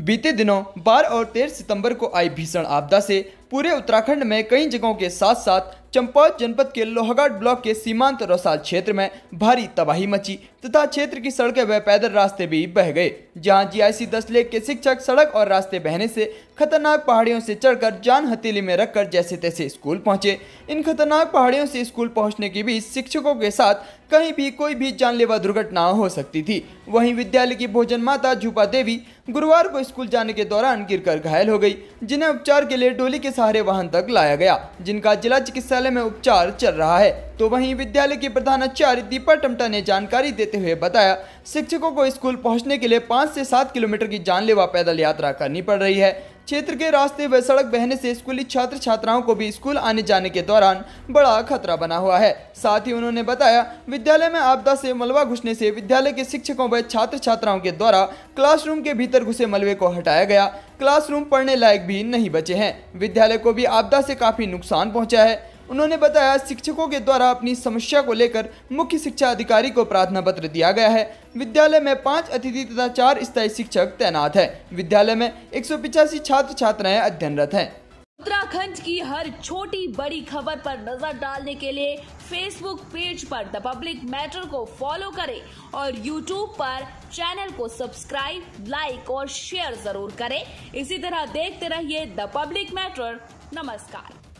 बीते दिनों 12 और 13 सितंबर को आई भीषण आपदा से पूरे उत्तराखंड में कई जगहों के साथ साथ चंपौत जनपद के लोहागढ़ ब्लॉक के सीमांत रौसाल क्षेत्र में भारी तबाही मची तथा क्षेत्र की सड़कें व पैदल रास्ते भी बह गए जहां जीआईसी दस लेख के शिक्षक सड़क और रास्ते बहने से खतरनाक पहाड़ियों से चढ़कर जान हथेली में रखकर जैसे तैसे स्कूल पहुंचे इन खतरनाक पहाड़ियों से स्कूल पहुंचने के बीच शिक्षकों के साथ कहीं भी कोई भी जानलेवा दुर्घटना हो सकती थी वहीं विद्यालय की भोजन माता झूपा देवी गुरुवार को स्कूल जाने के दौरान गिरकर घायल हो गई जिन्हें उपचार के लिए डोली के सहारे वाहन तक लाया गया जिनका जिला चिकित्सालय में उपचार चल रहा है तो वहीं विद्यालय के प्रधानाचार्य दीपा टमटा ने जानकारी देते हुए बताया शिक्षकों को स्कूल पहुंचने के लिए पाँच से सात किलोमीटर की जानलेवा पैदल यात्रा करनी पड़ रही है क्षेत्र के रास्ते व सड़क बहने से स्कूली छात्र छात्राओं को भी स्कूल आने जाने के दौरान बड़ा खतरा बना हुआ है साथ ही उन्होंने बताया विद्यालय में आपदा से मलबा घुसने से विद्यालय के शिक्षकों व छात्र छात्राओं के द्वारा क्लासरूम के भीतर घुसे मलबे को हटाया गया क्लासरूम पढ़ने लायक भी नहीं बचे हैं विद्यालय को भी आपदा से काफी नुकसान पहुँचा है उन्होंने बताया शिक्षकों के द्वारा अपनी समस्या को लेकर मुख्य शिक्षा अधिकारी को प्रार्थना पत्र दिया गया है विद्यालय में पाँच अतिथि तथा चार स्थायी शिक्षक तैनात है विद्यालय में एक छात्र छात्राएं अध्ययनरत हैं उत्तराखंड की हर छोटी बड़ी खबर पर नजर डालने के लिए फेसबुक पेज पर द पब्लिक मैटर को फॉलो करें और यूट्यूब पर चैनल को सब्सक्राइब लाइक और शेयर जरूर करें इसी तरह देखते रहिए द पब्लिक मैटर नमस्कार